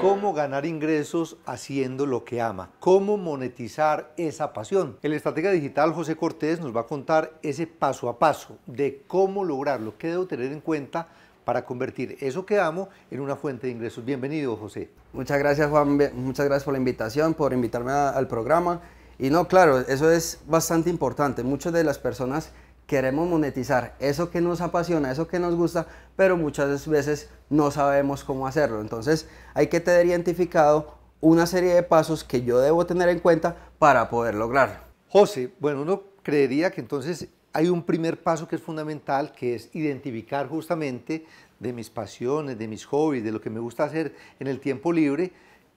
cómo ganar ingresos haciendo lo que ama, cómo monetizar esa pasión. El estratega digital José Cortés nos va a contar ese paso a paso de cómo lograrlo, qué debo tener en cuenta para convertir eso que amo en una fuente de ingresos. Bienvenido, José. Muchas gracias, Juan. Muchas gracias por la invitación, por invitarme al programa. Y no, claro, eso es bastante importante. Muchas de las personas queremos monetizar eso que nos apasiona, eso que nos gusta, pero muchas veces no sabemos cómo hacerlo. Entonces hay que tener identificado una serie de pasos que yo debo tener en cuenta para poder lograrlo. José, bueno, uno creería que entonces hay un primer paso que es fundamental, que es identificar justamente de mis pasiones, de mis hobbies, de lo que me gusta hacer en el tiempo libre,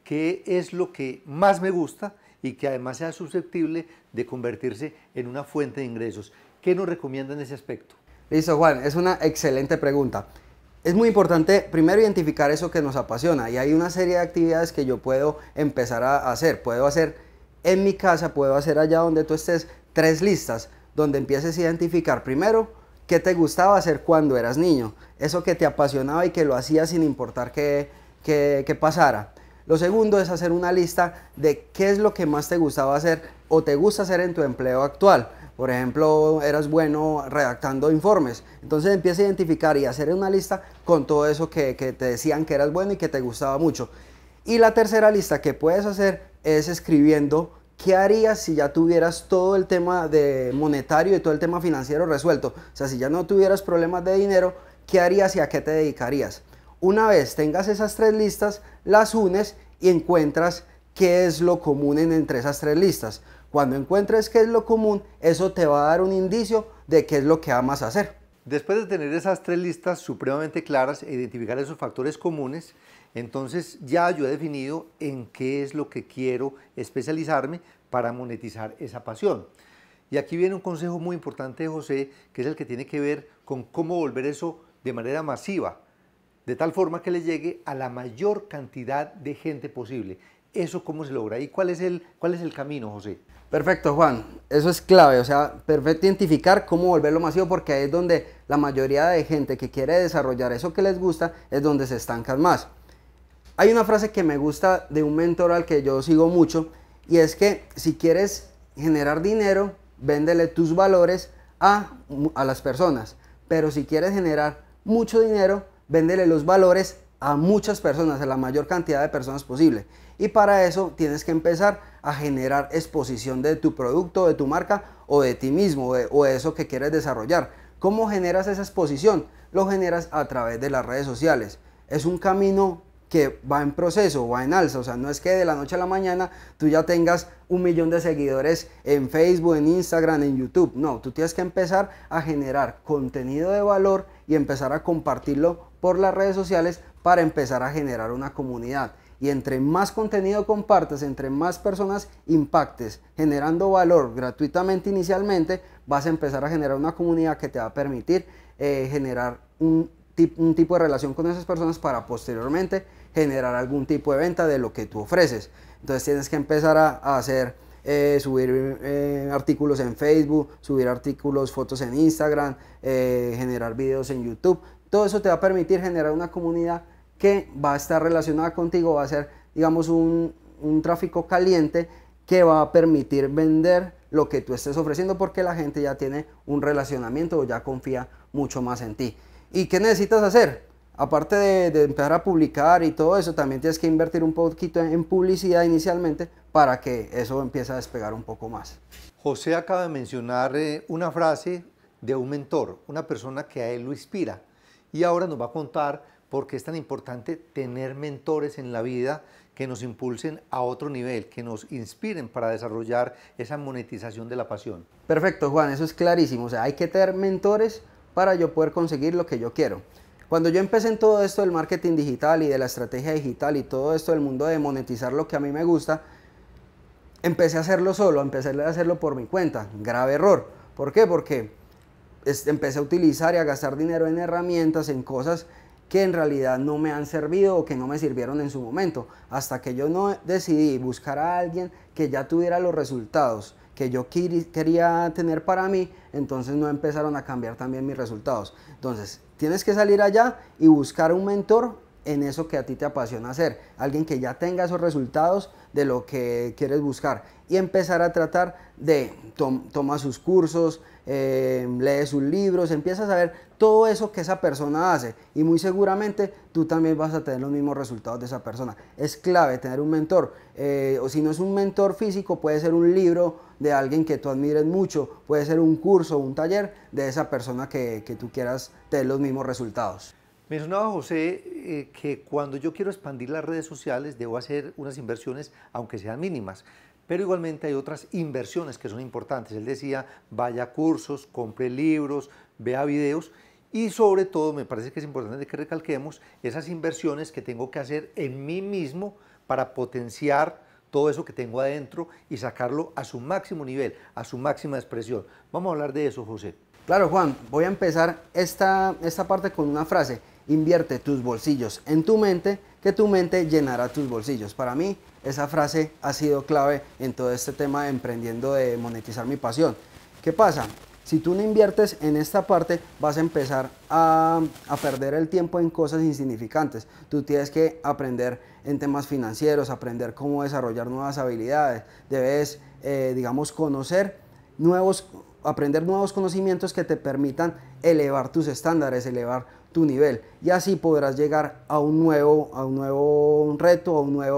qué es lo que más me gusta y que además sea susceptible de convertirse en una fuente de ingresos. ¿Qué nos recomienda en ese aspecto? Listo, Juan, es una excelente pregunta. Es muy importante primero identificar eso que nos apasiona y hay una serie de actividades que yo puedo empezar a hacer. Puedo hacer en mi casa, puedo hacer allá donde tú estés tres listas donde empieces a identificar primero qué te gustaba hacer cuando eras niño, eso que te apasionaba y que lo hacías sin importar qué, pasara. Lo segundo es hacer una lista de qué es lo que más te gustaba hacer o te gusta hacer en tu empleo actual por ejemplo, eras bueno redactando informes. Entonces empieza a identificar y hacer una lista con todo eso que, que te decían que eras bueno y que te gustaba mucho. Y la tercera lista que puedes hacer es escribiendo ¿qué harías si ya tuvieras todo el tema de monetario y todo el tema financiero resuelto? O sea, si ya no tuvieras problemas de dinero, ¿qué harías y a qué te dedicarías? Una vez tengas esas tres listas, las unes y encuentras qué es lo común en, entre esas tres listas. Cuando encuentres qué es lo común, eso te va a dar un indicio de qué es lo que amas hacer. Después de tener esas tres listas supremamente claras e identificar esos factores comunes, entonces ya yo he definido en qué es lo que quiero especializarme para monetizar esa pasión. Y aquí viene un consejo muy importante de José, que es el que tiene que ver con cómo volver eso de manera masiva, de tal forma que le llegue a la mayor cantidad de gente posible. ¿Eso cómo se logra? ¿Y cuál es el, cuál es el camino, José? Perfecto, Juan. Eso es clave. O sea, perfecto identificar cómo volverlo masivo porque ahí es donde la mayoría de gente que quiere desarrollar eso que les gusta es donde se estancan más. Hay una frase que me gusta de un mentor al que yo sigo mucho y es que si quieres generar dinero, véndele tus valores a, a las personas. Pero si quieres generar mucho dinero, véndele los valores a muchas personas, a la mayor cantidad de personas posible. Y para eso tienes que empezar a generar exposición de tu producto, de tu marca o de ti mismo o de, eso que quieres desarrollar. ¿Cómo generas esa exposición? Lo generas a través de las redes sociales. Es un camino que va en proceso, va en alza. O sea, no es que de la noche a la mañana tú ya tengas un millón de seguidores en Facebook, en Instagram, en YouTube. No, tú tienes que empezar a generar contenido de valor y empezar a compartirlo por las redes sociales para empezar a generar una comunidad. Y entre más contenido compartes, entre más personas impactes, generando valor gratuitamente inicialmente, vas a empezar a generar una comunidad que te va a permitir eh, generar un, tipo de relación con esas personas para posteriormente generar algún tipo de venta de lo que tú ofreces. Entonces tienes que empezar a, hacer, eh, subir eh, artículos en Facebook, subir artículos, fotos en Instagram, generar videos en YouTube. Todo eso te va a permitir generar una comunidad que va a estar relacionada contigo, va a ser, digamos, un, tráfico caliente que va a permitir vender lo que tú estés ofreciendo porque la gente ya tiene un relacionamiento o ya confía mucho más en ti. ¿Y qué necesitas hacer? Aparte de, de, empezar a publicar y todo eso, también tienes que invertir un poquito en publicidad inicialmente para que eso empiece a despegar un poco más. José acaba de mencionar eh, una frase de un mentor, una persona que a él lo inspira. Y ahora nos va a contar porque es tan importante tener mentores en la vida que nos impulsen a otro nivel, que nos inspiren para desarrollar esa monetización de la pasión. Perfecto, Juan, eso es clarísimo. O sea, hay que tener mentores para yo poder conseguir lo que yo quiero. Cuando yo empecé en todo esto del marketing digital y de la estrategia digital y todo esto del mundo de monetizar lo que a mí me gusta, empecé a hacerlo solo, empecé a hacerlo por mi cuenta. Grave error. ¿Por qué? Porque empecé a utilizar y a gastar dinero en herramientas, en cosas que en realidad no me han servido o que no me sirvieron en su momento. Hasta que yo no decidí buscar a alguien que ya tuviera los resultados que yo quería tener para mí, entonces no empezaron a cambiar también mis resultados. Entonces, tienes que salir allá y buscar un mentor en eso que a ti te apasiona hacer, alguien que ya tenga esos resultados de lo que quieres buscar y empezar a tratar de tomar sus cursos, leer eh, lee sus libros, empiezas a ver todo eso que esa persona hace y muy seguramente tú también vas a tener los mismos resultados de esa persona. Es clave tener un mentor eh, o si no es un mentor físico puede ser un libro de alguien que tú admires mucho, puede ser un curso, un taller de esa persona que, tú quieras tener los mismos resultados. Mencionaba José eh, que cuando yo quiero expandir las redes sociales debo hacer unas inversiones aunque sean mínimas pero igualmente hay otras inversiones que son importantes. Él decía, vaya a cursos, compre libros, vea videos y sobre todo, me parece que es importante que recalquemos esas inversiones que tengo que hacer en mí mismo para potenciar todo eso que tengo adentro y sacarlo a su máximo nivel, a su máxima expresión. Vamos a hablar de eso, José. Claro, Juan, voy a empezar esta, esta parte con una frase. Invierte tus bolsillos en tu mente, que tu mente llenará tus bolsillos. Para mí, esa frase ha sido clave en todo este tema de emprendiendo de monetizar mi pasión. ¿Qué pasa? Si tú no inviertes en esta parte, vas a empezar a, perder el tiempo en cosas insignificantes. Tú tienes que aprender en temas financieros, aprender cómo desarrollar nuevas habilidades. Debes, eh, digamos, conocer nuevos, aprender nuevos conocimientos que te permitan elevar tus estándares, elevar tu nivel y así podrás llegar a un nuevo, a un nuevo reto,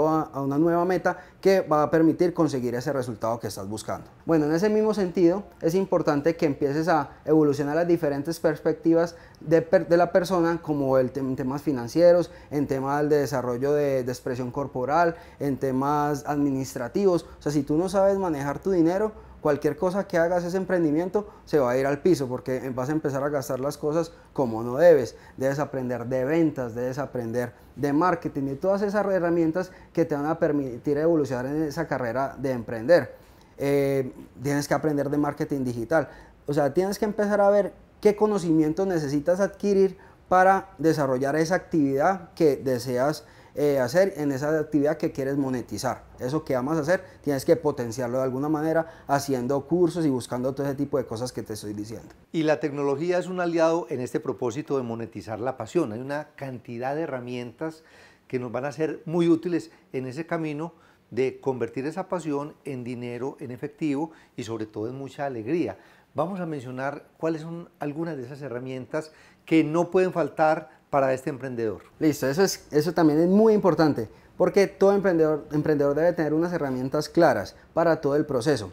a, a una nueva meta que va a permitir conseguir ese resultado que estás buscando. Bueno, en ese mismo sentido, es importante que empieces a evolucionar las diferentes perspectivas de, la persona, como el en temas financieros, en temas de desarrollo de, de expresión corporal, en temas administrativos. O sea, si tú no sabes manejar tu dinero, cualquier cosa que hagas ese emprendimiento se va a ir al piso porque vas a empezar a gastar las cosas como no debes. Debes aprender de ventas, debes aprender de marketing y todas esas herramientas que te van a permitir evolucionar en esa carrera de emprender. Eh, tienes que aprender de marketing digital. O sea, tienes que empezar a ver qué conocimientos necesitas adquirir para desarrollar esa actividad que deseas eh, hacer en esa actividad que quieres monetizar. Eso que amas hacer, tienes que potenciarlo de alguna manera haciendo cursos y buscando todo ese tipo de cosas que te estoy diciendo. Y la tecnología es un aliado en este propósito de monetizar la pasión. Hay una cantidad de herramientas que nos van a ser muy útiles en ese camino de convertir esa pasión en dinero, en efectivo y sobre todo en mucha alegría. Vamos a mencionar cuáles son algunas de esas herramientas que no pueden faltar para este emprendedor? Listo, eso, es, eso también es muy importante, porque todo emprendedor, emprendedor debe tener unas herramientas claras para todo el proceso.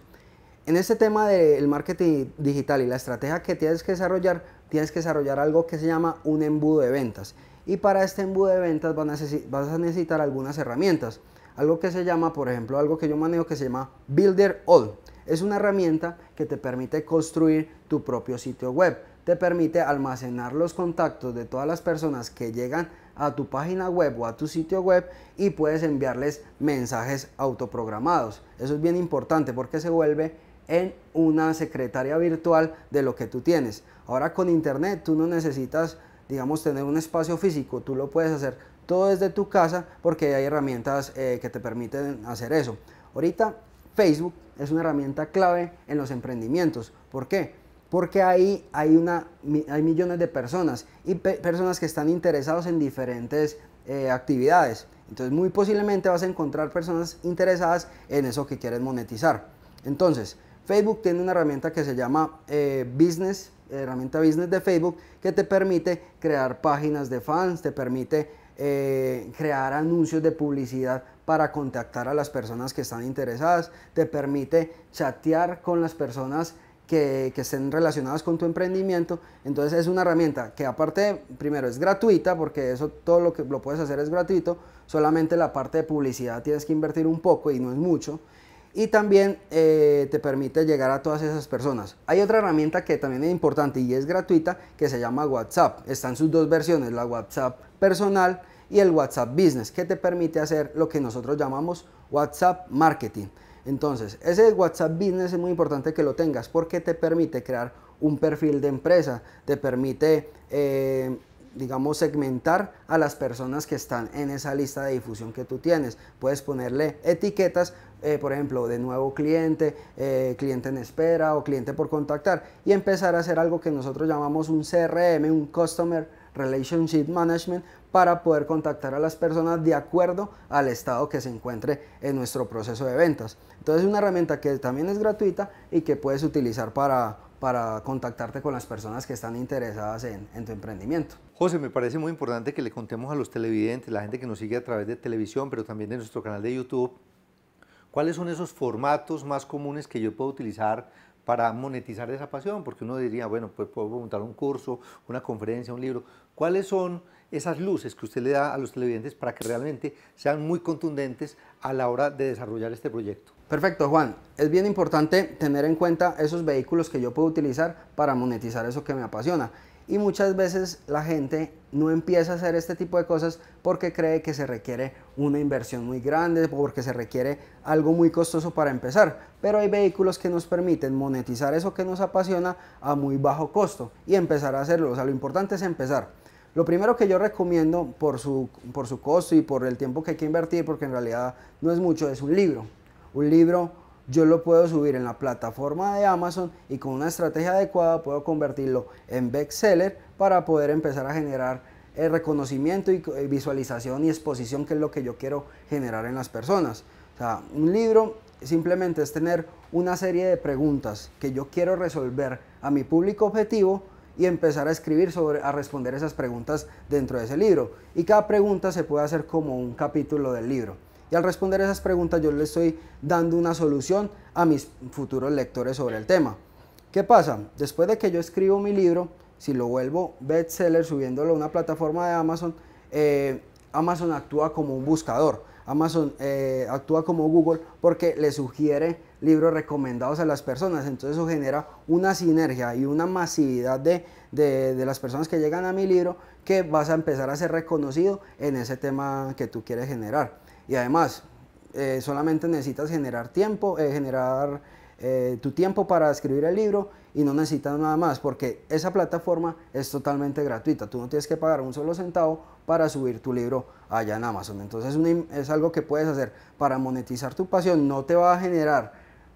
En este tema del marketing digital y la estrategia que tienes que desarrollar, tienes que desarrollar algo que se llama un embudo de ventas. Y para este embudo de ventas vas a necesitar algunas herramientas. Algo que se llama, por ejemplo, algo que yo manejo que se llama Builder All. Es una herramienta que te permite construir tu propio sitio web te permite almacenar los contactos de todas las personas que llegan a tu página web o a tu sitio web y puedes enviarles mensajes autoprogramados. Eso es bien importante porque se vuelve en una secretaria virtual de lo que tú tienes. Ahora con internet tú no necesitas, digamos, tener un espacio físico, tú lo puedes hacer todo desde tu casa porque hay herramientas eh, que te permiten hacer eso. Ahorita Facebook es una herramienta clave en los emprendimientos. ¿Por qué? porque ahí hay, una, hay millones de personas y personas que están interesados en diferentes eh, actividades. Entonces muy posiblemente vas a encontrar personas interesadas en eso que quieres monetizar. Entonces, Facebook tiene una herramienta que se llama eh, Business, herramienta Business de Facebook, que te permite crear páginas de fans, te permite eh, crear anuncios de publicidad para contactar a las personas que están interesadas, te permite chatear con las personas que, estén relacionadas con tu emprendimiento. Entonces es una herramienta que aparte, primero, es gratuita, porque eso todo lo que lo puedes hacer es gratuito, solamente la parte de publicidad tienes que invertir un poco y no es mucho. Y también eh, te permite llegar a todas esas personas. Hay otra herramienta que también es importante y es gratuita que se llama WhatsApp. Están sus dos versiones, la WhatsApp personal y el WhatsApp Business, que te permite hacer lo que nosotros llamamos WhatsApp Marketing. Entonces, ese WhatsApp Business es muy importante que lo tengas porque te permite crear un perfil de empresa, te permite, eh, digamos, segmentar a las personas que están en esa lista de difusión que tú tienes. Puedes ponerle etiquetas, eh, por ejemplo, de nuevo cliente, eh, cliente en espera o cliente por contactar y empezar a hacer algo que nosotros llamamos un CRM, un Customer Relationship Management, para poder contactar a las personas de acuerdo al estado que se encuentre en nuestro proceso de ventas. Entonces es una herramienta que también es gratuita y que puedes utilizar para, para contactarte con las personas que están interesadas en, en, tu emprendimiento. José, me parece muy importante que le contemos a los televidentes, la gente que nos sigue a través de televisión, pero también de nuestro canal de YouTube, cuáles son esos formatos más comunes que yo puedo utilizar para monetizar esa pasión, porque uno diría, bueno, pues puedo montar un curso, una conferencia, un libro. ¿Cuáles son esas luces que usted le da a los televidentes para que realmente sean muy contundentes a la hora de desarrollar este proyecto. Perfecto, Juan. Es bien importante tener en cuenta esos vehículos que yo puedo utilizar para monetizar eso que me apasiona. Y muchas veces la gente no empieza a hacer este tipo de cosas porque cree que se requiere una inversión muy grande, o porque se requiere algo muy costoso para empezar. Pero hay vehículos que nos permiten monetizar eso que nos apasiona a muy bajo costo y empezar a hacerlo. O sea, lo importante es empezar. Lo primero que yo recomiendo por su, costo y por el tiempo que hay que invertir, porque en realidad no es mucho, es un libro. Un libro yo lo puedo subir en la plataforma de Amazon y con una estrategia adecuada puedo convertirlo en bestseller para poder empezar a generar el eh, reconocimiento y eh, visualización y exposición que es lo que yo quiero generar en las personas. O sea, un libro simplemente es tener una serie de preguntas que yo quiero resolver a mi público objetivo y empezar a escribir sobre, a responder esas preguntas dentro de ese libro. Y cada pregunta se puede hacer como un capítulo del libro. Y al responder esas preguntas yo le estoy dando una solución a mis futuros lectores sobre el tema. ¿Qué pasa? Después de que yo escribo mi libro, si lo vuelvo bestseller subiéndolo a una plataforma de Amazon, eh, Amazon actúa como un buscador. Amazon eh, actúa como Google porque le sugiere libros recomendados a las personas. Entonces eso genera una sinergia y una masividad de, las personas que llegan a mi libro que vas a empezar a ser reconocido en ese tema que tú quieres generar. Y además, eh, solamente necesitas generar tiempo, eh, generar tu tiempo para escribir el libro y no necesitas nada más porque esa plataforma es totalmente gratuita. Tú no tienes que pagar un solo centavo para subir tu libro allá en Amazon. Entonces es algo que puedes hacer para monetizar tu pasión. No te va a generar,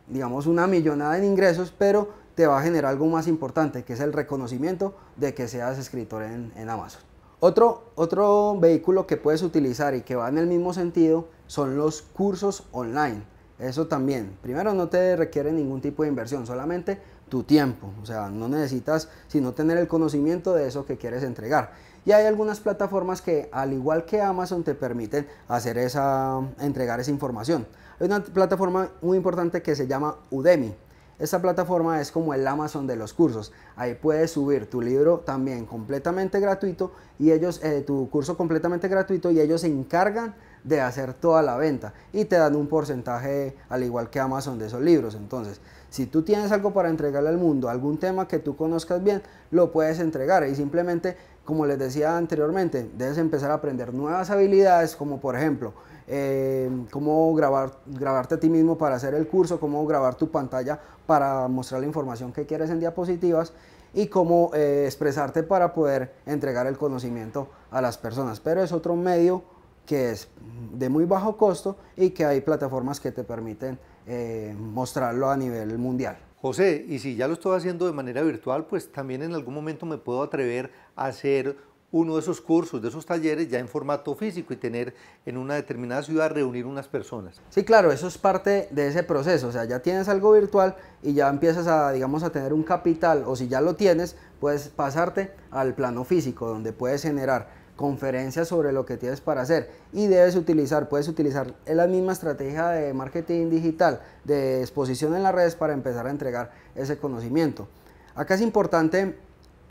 digamos, una millonada en ingresos, pero te va a generar algo más importante, que es el reconocimiento de que seas escritor en, en Amazon. otro vehículo que puedes utilizar y que va en el mismo sentido son los cursos online. Eso también. Primero no te requiere ningún tipo de inversión, solamente tu tiempo. O sea, no necesitas sino tener el conocimiento de eso que quieres entregar. Y hay algunas plataformas que, al igual que Amazon, te permiten hacer esa, entregar esa información. Hay una plataforma muy importante que se llama Udemy. Esta plataforma es como el Amazon de los cursos. Ahí puedes subir tu libro también completamente gratuito y ellos, eh, tu curso completamente gratuito y ellos se encargan de hacer toda la venta y te dan un porcentaje al igual que Amazon de esos libros. Entonces, si tú tienes algo para entregarle al mundo, algún tema que tú conozcas bien, lo puedes entregar y simplemente, como les decía anteriormente, debes empezar a aprender nuevas habilidades como por ejemplo, eh, cómo grabar, grabarte a ti mismo para hacer el curso, cómo grabar tu pantalla para mostrar la información que quieres en diapositivas y cómo eh, expresarte para poder entregar el conocimiento a las personas. Pero es otro medio que es de muy bajo costo y que hay plataformas que te permiten eh, mostrarlo a nivel mundial. José, y si ya lo estoy haciendo de manera virtual, pues también en algún momento me puedo atrever a hacer uno de esos cursos, de esos talleres ya en formato físico y tener en una determinada ciudad reunir unas personas. Sí, claro, eso es parte de ese proceso, o sea, ya tienes algo virtual y ya empiezas a, digamos, a tener un capital, o si ya lo tienes, puedes pasarte al plano físico, donde puedes generar conferencias sobre lo que tienes para hacer y debes utilizar, puedes utilizar la misma estrategia de marketing digital, de exposición en las redes para empezar a entregar ese conocimiento. Acá es importante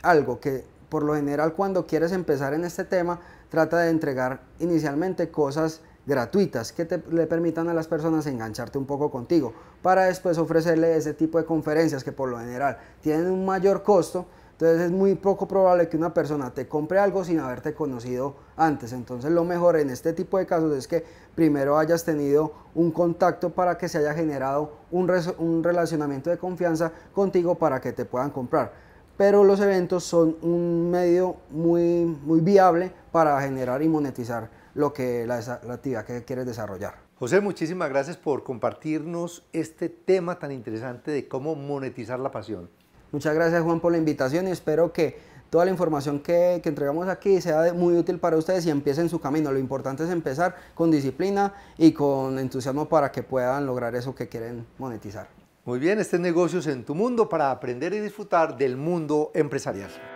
algo que por lo general cuando quieres empezar en este tema trata de entregar inicialmente cosas gratuitas que te, le permitan a las personas engancharte un poco contigo para después ofrecerle ese tipo de conferencias que por lo general tienen un mayor costo entonces es muy poco probable que una persona te compre algo sin haberte conocido antes. Entonces lo mejor en este tipo de casos es que primero hayas tenido un contacto para que se haya generado un, relacionamiento de confianza contigo para que te puedan comprar. Pero los eventos son un medio muy, muy viable para generar y monetizar lo que la, la actividad que quieres desarrollar. José, muchísimas gracias por compartirnos este tema tan interesante de cómo monetizar la pasión. Muchas gracias Juan por la invitación y espero que toda la información que, entregamos aquí sea muy útil para ustedes y empiecen su camino. Lo importante es empezar con disciplina y con entusiasmo para que puedan lograr eso que quieren monetizar. Muy bien, este es Negocios en tu Mundo para aprender y disfrutar del mundo empresarial.